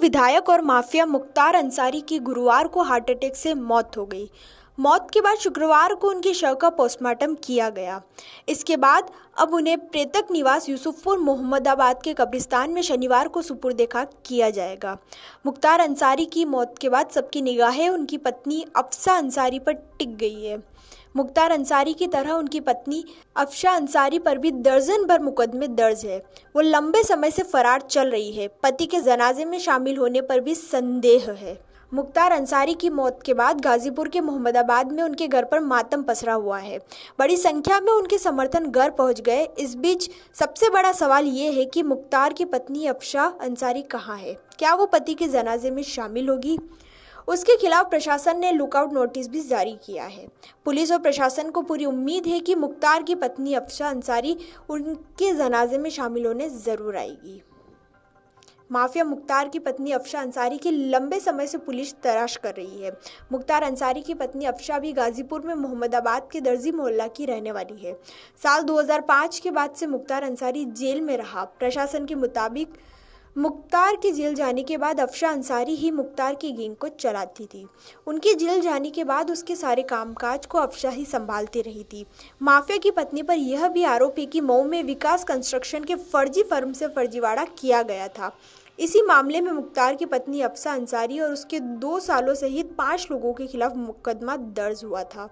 विधायक और माफिया मुख्तार अंसारी की गुरुवार को हार्ट अटैक से मौत हो गई मौत के बाद शुक्रवार को उनकी शव का पोस्टमार्टम किया गया इसके बाद अब उन्हें प्रेतक निवास यूसुफपुर मोहम्मदाबाद के कब्रिस्तान में शनिवार को सुपुर देखा किया जाएगा मुख्तार अंसारी की मौत के बाद सबकी निगाहें उनकी पत्नी अफसा अंसारी पर टिक गई है मुख्तार अंसारी की तरह उनकी पत्नी अफशा अंसारी पर भी दर्जन भर मुकदमे दर्ज है वो लंबे समय से फरार चल रही है पति के जनाजे में शामिल होने पर भी संदेह है मुख्तार अंसारी की मौत के बाद गाजीपुर के मोहम्मदाबाद में उनके घर पर मातम पसरा हुआ है बड़ी संख्या में उनके समर्थन घर पहुंच गए इस बीच सबसे बड़ा सवाल ये है कि मुख्तार की पत्नी अफशा अंसारी कहाँ है क्या वो पति के जनाजे में शामिल होगी उसके खिलाफ प्रशासन ने लुकआउट नोटिस भी जारी किया है पुलिस और प्रशासन को पूरी उम्मीद है कि मुख्तार की पत्नी अफशा अंसारी उनके जनाजे में शामिल होने ज़रूर आएगी माफिया मुख्तार की पत्नी अफशा अंसारी की लंबे समय से पुलिस तलाश कर रही है मुख्तार अंसारी की पत्नी अफशा भी गाजीपुर में मोहम्मदाबाद के दर्जी मोहल्ला की रहने वाली है साल 2005 के बाद से मुख्तार अंसारी जेल में रहा प्रशासन के मुताबिक मुख्तार की जेल जाने के बाद अफशा अंसारी ही मुख्तार की गेंग को चलाती थी उनके जेल जाने के बाद उसके सारे कामकाज को अफशा ही संभालती रही थी माफिया की पत्नी पर यह भी आरोप है कि मऊ में विकास कंस्ट्रक्शन के फर्जी फर्म से फर्जीवाड़ा किया गया था इसी मामले में मुख्तार की पत्नी अफसा अंसारी और उसके दो सालों सहित पाँच लोगों के खिलाफ मुकदमा दर्ज हुआ था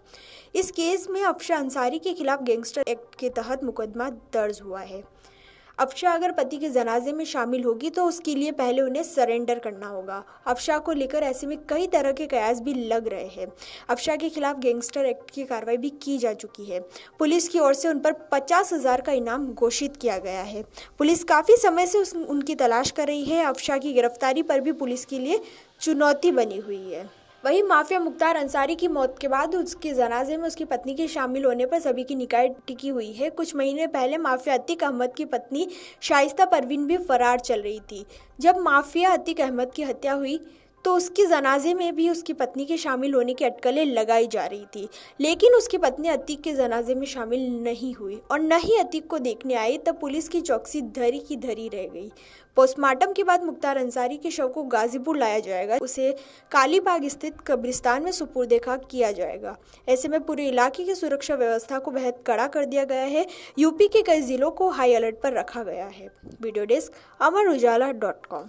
इस केस में अफशा अंसारी के खिलाफ गैंगस्टर एक्ट के तहत मुकदमा दर्ज हुआ है अफशा अगर पति के जनाजे में शामिल होगी तो उसके लिए पहले उन्हें सरेंडर करना होगा अफशा को लेकर ऐसे में कई तरह के कयास भी लग रहे हैं अफशा के खिलाफ गैंगस्टर एक्ट की कार्रवाई भी की जा चुकी है पुलिस की ओर से उन पर पचास हज़ार का इनाम घोषित किया गया है पुलिस काफ़ी समय से उस उनकी तलाश कर रही है अफशा की गिरफ्तारी पर भी पुलिस के लिए चुनौती बनी हुई है वहीं माफिया मुख्तार अंसारी की मौत के बाद उसके जनाजे में उसकी पत्नी के शामिल होने पर सभी की निकाय टिकी हुई है कुछ महीने पहले माफिया अतिक अहमद की पत्नी शाइस्ता परवीन भी फरार चल रही थी जब माफिया अतिक अहमद की हत्या हुई तो उसके जनाजे में भी उसकी पत्नी के शामिल होने की अटकलें लगाई जा रही थी लेकिन उसकी पत्नी अतीक के जनाजे में शामिल नहीं हुई और न ही अतीक को देखने आई तब पुलिस की चौकसी धरी की धरी रह गई पोस्टमार्टम के बाद मुख्तार अंसारी के शव को गाजीपुर लाया जाएगा उसे कालीबाग स्थित कब्रिस्तान में सुपुर देखा किया जाएगा ऐसे में पूरे इलाके की सुरक्षा व्यवस्था को बेहद कड़ा कर दिया गया है यूपी के कई जिलों को हाई अलर्ट पर रखा गया है video desk Amar Ujala dot com